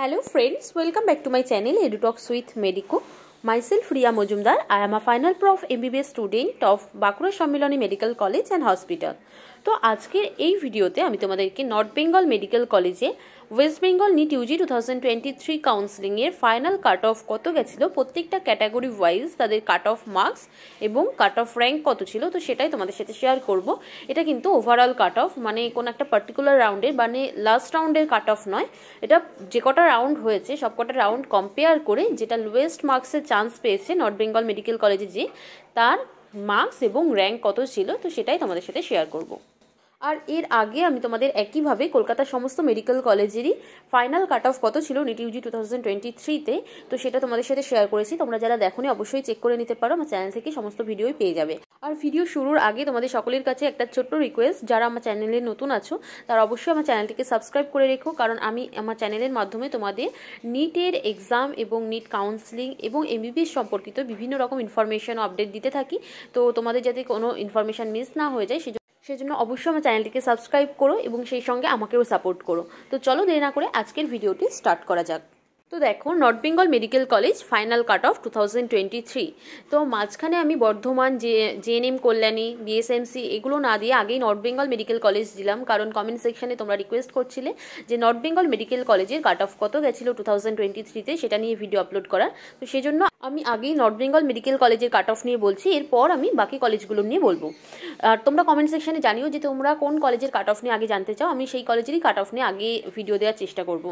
Hello friends, welcome back to my channel EduTalks with Medico. Myself Riya Mojumdar, I am a final prof MBBS student of Bankura Sammilani medical college and hospital তো আজকের এই ভিডিওতে আমি তোমাদেরকে north Bengal medical কলেজে west Bengal NEET UG two thousand twenty three কাউন্সিলিংয়ের final cut off কত গেছিলো প্রত্যেকটা ক্যাটাগরি ওয়াইজ তাদের কাট অফ মার্কস এবং কাট অফ র্যাঙ্ক কত ছিল তো সেটাই তোমাদের সাথে শেয়ার করব এটা কিন্তু ওভারঅল কাট অফ মানে কোনো একটা পার্টিকুলার রাউন্ডের মানে লাস্ট রাউন্ডের কাট অফ নয় এটা যে কটা রাউন্ড হয়েছে সব কটা রাউন্ড কম্পেয়ার করে যেটা লোয়েস্ট মার্কসের চান্স পেয়েছে নর্থ বেঙ্গল মেডিকেল কলেজে যে তার মার্কস এবং র্যাঙ্ক কত ছিল তো সেটাই তোমাদের সাথে শেয়ার করবো আর এর আগে আমি তোমাদের একইভাবে কলকাতার সমস্ত মেডিকেল কলেজেরই ফাইনাল কাট অফ কত ছিল NEET UG two thousand twenty থ্রিতে তো সেটা তোমাদের সাথে শেয়ার করেছি তোমরা যারা দেখো অবশ্যই চেক করে নিতে পারো আমার চ্যানেল থেকে সমস্ত ভিডিওই পেয়ে যাবে আর ভিডিও শুরুর আগে তোমাদের সকলের কাছে একটা ছোট্ট রিকোয়েস্ট যারা আমার চ্যানেলে নতুন আছো তারা অবশ্যই আমার চ্যানেলটিকে সাবস্ক্রাইব করে রেখো কারণ আমি আমার চ্যানেলের মাধ্যমে তোমাদের নিটের এক্সাম এবং নিট কাউন্সিলিং এবং এমবিবিএস সম্পর্কিত বিভিন্ন রকম ইনফরমেশন আপডেট দিতে থাকি তো তোমাদের যাতে কোনো ইনফরমেশন মিস না হয়ে যায় সেজন্য অবশ্যই আমার চ্যানেলটিকে সাবস্ক্রাইব করো এবং সেই সঙ্গে আমাকেও সাপোর্ট করো তো চলো দেরি না করে আজকের ভিডিওটি স্টার্ট করা যাক তো দেখো north Bengal medical college final cut off টু তো মাঝখানে আমি Bardhaman J JNM Kalyani BSMC এগুলো না দিয়ে আগেই নর্থ বেঙ্গল মেডিকেল কলেজ দিলাম কারণ কমেন্ট সেকশানে তোমরা রিকোয়েস্ট করছিলে যে নর্থ বেঙ্গল মেডিকেল কলেজের কাট অফ কত গেছিলো টু থাউজেন্ড টোয়েন্টি সেটা নিয়ে ভিডিও আপলোড করার তো সেজন্য আমি আগেই নর্থ বেঙ্গল মেডিকেল কলেজের কাট অফ নিয়ে বলছি এরপর আমি বাকি কলেজগুলো নিয়ে বলবো আর তোমরা কমেন্ট সেকশানে জানিও যে তোমরা কোন কলেজের কাট অফ নিয়ে আগে জানতে চাও আমি সেই কলেজেরই কাট অফ নিয়ে আগে ভিডিও দেওয়ার চেষ্টা করব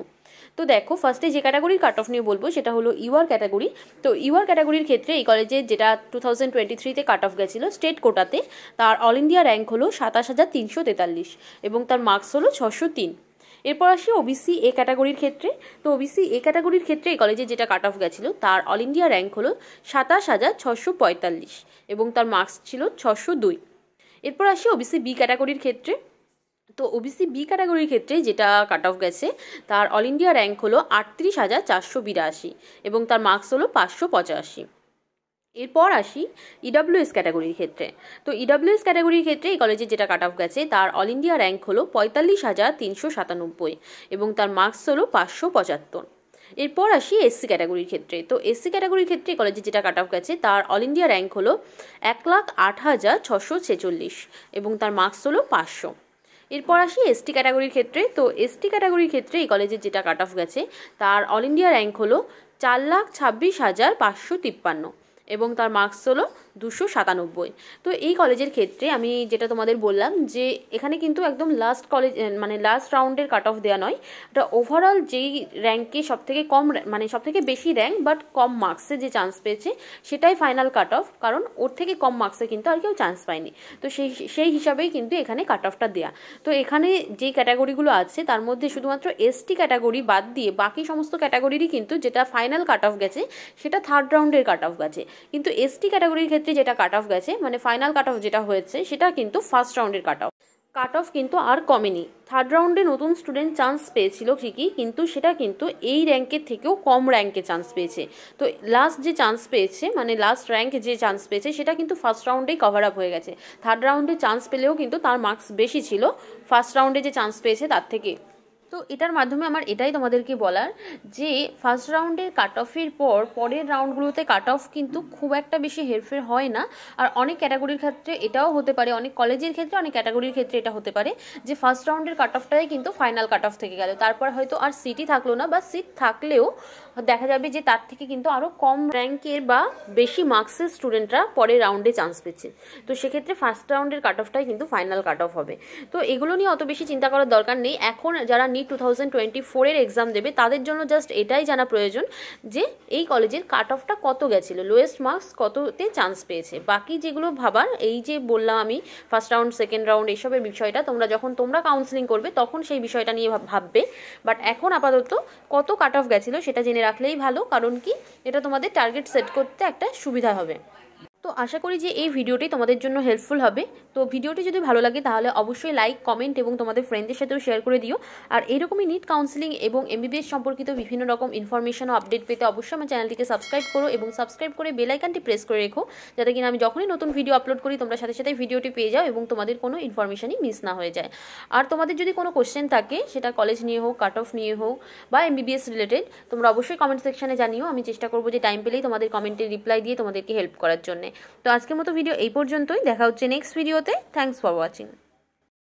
তো দেখো ফার্স্টে যে ক্যাটাগরির কাট অফ নিয়ে বলবো সেটা হলো ইউআর ক্যাটাগরি তো ইউআর ক্যাটাগরির ক্ষেত্রে এই কলেজে যেটা টু থাউজেন্ড টোয়েন্টি থ্রিতে কাট অফ গেছিলো স্টেট কোটাতে তার অল ইন্ডিয়া র্যাঙ্ক হলো সাতাশ হাজার তিনশো তেতাল্লিশ এবং তার মার্কস হলো ছশো তিন এরপর আসি ওবিসি এ ক্যাটাগরির ক্ষেত্রে তো ওবিসি এ ক্যাটাগরির ক্ষেত্রে এই কলেজে যেটা কাট অফ গেছিল তার অল ইন্ডিয়া র্যাঙ্ক হলো সাতাশ হাজার ছশো পঁয়তাল্লিশ এবং তার মার্কস ছিল ছশো দুই এরপর আসি ওবিসি বি ক্যাটাগরির ক্ষেত্রে তো ওবিসি বি ক্যাটাগরির ক্ষেত্রে যেটা কাট অফ গেছে তার অল ইন্ডিয়া র্যাঙ্ক হলো আটত্রিশ হাজার চারশো বিরাশি এবং তার মার্কস হলো পাঁচশো পঁচাশি এরপর আসি ইডাব্লিউএস e ক্যাটাগরির ক্ষেত্রে তো ইডাব্লিউএস e ক্যাটাগরির ক্ষেত্রে এই কলেজে যেটা কাট অফ গেছে তার অল ইন্ডিয়া র্যাঙ্ক হলো পঁয়তাল্লিশ হাজার তিনশো সাতানব্বই এবং তার মার্কস হলো পাঁচশো পঁচাত্তর এরপর আসি এসসি ক্যাটাগরির ক্ষেত্রে তো এসসি ক্যাটাগরির ক্ষেত্রে কলেজে যেটা কাট অফ গেছে তার অল ইন্ডিয়া র্যাঙ্ক হলো এক লাখ আট হাজার ছশো ছেচল্লিশ এবং তার মার্কস হলো পাঁচশো এরপর আসি এসটি ক্যাটাগরির ক্ষেত্রে তো এসটি ক্যাটাগরির ক্ষেত্রে এই কলেজের যেটা কাট অফ গেছে তার অল ইন্ডিয়া র্যাঙ্ক হলো চার লাখ ছাব্বিশ হাজার পাঁচশো তিপ্পান্ন এবং তার মার্কস হলো দুশো সাতানব্বই তো এই কলেজের ক্ষেত্রে আমি যেটা তোমাদের বললাম যে এখানে কিন্তু একদম লাস্ট কলেজ মানে লাস্ট রাউন্ডের কাট অফ দেওয়া নয় এটা ওভারঅল যেই র্যাঙ্কে সবথেকে কম মানে সবথেকে বেশি র্যাঙ্ক বাট কম মার্কসে যে চান্স পেয়েছে সেটাই ফাইনাল কাট অফ কারণ ওর থেকে কম মার্কসে কিন্তু আর কেউ চান্স পায়নি তো সেই সেই হিসাবেই কিন্তু এখানে কাট অফটা দেওয়া তো এখানে যে ক্যাটাগরিগুলো আছে তার মধ্যে শুধুমাত্র এসটি ক্যাটাগরি বাদ দিয়ে বাকি সমস্ত ক্যাটাগরিরই কিন্তু যেটা ফাইনাল কাট অফ গেছে সেটা থার্ড রাউন্ডের কাট অফ গেছে কিন্তু এসটি ক্যাটাগরির ক্ষেত্রে ক্ষেত্রে যেটা কাট অফ গেছে মানে ফাইনাল কাট অফ যেটা হয়েছে সেটা কিন্তু ফার্স্ট রাউন্ডের কাট অফ কাট অফ কিন্তু আর কমেনি থার্ড রাউন্ডে নতুন স্টুডেন্ট চান্স পেয়েছিল ঠিকই কিন্তু সেটা কিন্তু এই র্যাঙ্কের থেকেও কম র্যাঙ্কে চান্স পেয়েছে তো লাস্ট যে চান্স পেয়েছে মানে লাস্ট র্যাঙ্ক যে চান্স পেয়েছে সেটা কিন্তু ফার্স্ট রাউন্ডেই কভার আপ হয়ে গেছে থার্ড রাউন্ডে চান্স পেলেও কিন্তু তার মার্কস বেশি ছিল ফার্স্ট রাউন্ডে যে চান্স পেয়েছে তার থেকে তো এটার মাধ্যমে আমার এটাই তোমাদেরকে বলার যে ফার্স্ট রাউন্ডের কাট অফের পর পরের রাউন্ডগুলোতে কাট অফ কিন্তু খুব একটা বেশি হেরফের হয় না আর অনেক ক্যাটাগরির ক্ষেত্রে এটাও হতে পারে অনেক কলেজের ক্ষেত্রে অনেক ক্যাটাগরির ক্ষেত্রে এটা হতে পারে যে ফার্স্ট রাউন্ডের কাট অফটাই কিন্তু ফাইনাল কাট অফ থেকে গেল তারপর হয়তো আর সিটই থাকলো না বা সিট থাকলেও দেখা যাবে যে তার থেকে কিন্তু আরও কম র্যাঙ্কের বা বেশি মার্কসের স্টুডেন্টরা পরের রাউন্ডে চান্স পেচ্ছে তো সেক্ষেত্রে ফার্স্ট রাউন্ডের কাট অফটাই কিন্তু ফাইনাল কাট অফ হবে তো এগুলো নিয়ে অত বেশি চিন্তা করার দরকার নেই এখন যারা নিট টু থাউজেন্ড টোয়েন্টি ফোরের এক্সাম দেবে তাদের জন্য জাস্ট এটাই জানা প্রয়োজন যে এই কলেজের কাট অফটা কত গেছিলো লোয়েস্ট মার্কস কততে চান্স পেয়েছে বাকি যেগুলো ভাবার এই যে বললাম আমি ফার্স্ট রাউন্ড সেকেন্ড রাউন্ড এসবের বিষয়টা তোমরা যখন তোমরা কাউন্সিলিং করবে তখন সেই বিষয়টা নিয়ে ভাববে বাট এখন আপাতত কত কাট অফ গেছিলো সেটা জেনে রাখলেই ভালো কারণ কি এটা তোমাদের টার্গেট সেট করতে একটা সুবিধা হবে তো আশা করি যে এই ভিডিওটি তোমাদের জন্য হেল্পফুল হবে তো ভিডিওটি যদি ভালো লাগে তাহলে অবশ্যই লাইক কমেন্ট এবং তোমাদের ফ্রেন্ডদের সাথেও শেয়ার করে দিও আর এরকমই নিট কাউন্সিলিং এবং এমবিবিএস সম্পর্কিত বিভিন্ন রকম ইনফরমেশন ও আপডেট পেতে অবশ্যই আমার চ্যানেলটিকে সাবস্ক্রাইব করো এবং সাবস্ক্রাইব করে বেলাইকানটি প্রেস করে রেখো যাতে কিনা আমি যখনই নতুন ভিডিও আপলোড করি তোমরা সাথে সাথে ভিডিওটি পেয়ে যাও এবং তোমাদের কোনো ইনফরমেশনই মিস না হয়ে যায় আর তোমাদের যদি কোনো কোশ্চেন থাকে সেটা কলেজ নিয়ে হোক কাট অফ নিয়ে হোক বা এমবিবিএস রিলেটেড তোমরা অবশ্যই কমেন্ট সেকশনে জানিও আমি চেষ্টা করবো যে টাইম পেলেই তোমাদের কমেন্টে রিপ্লাই দিয়ে তোমাদেরকে হেল্প করার জন্য তো আজকের মতো ভিডিও এই পর্যন্তই দেখা হচ্ছে নেক্সট ভিডিওতে থ্যাংকস ফর ওয়াচিং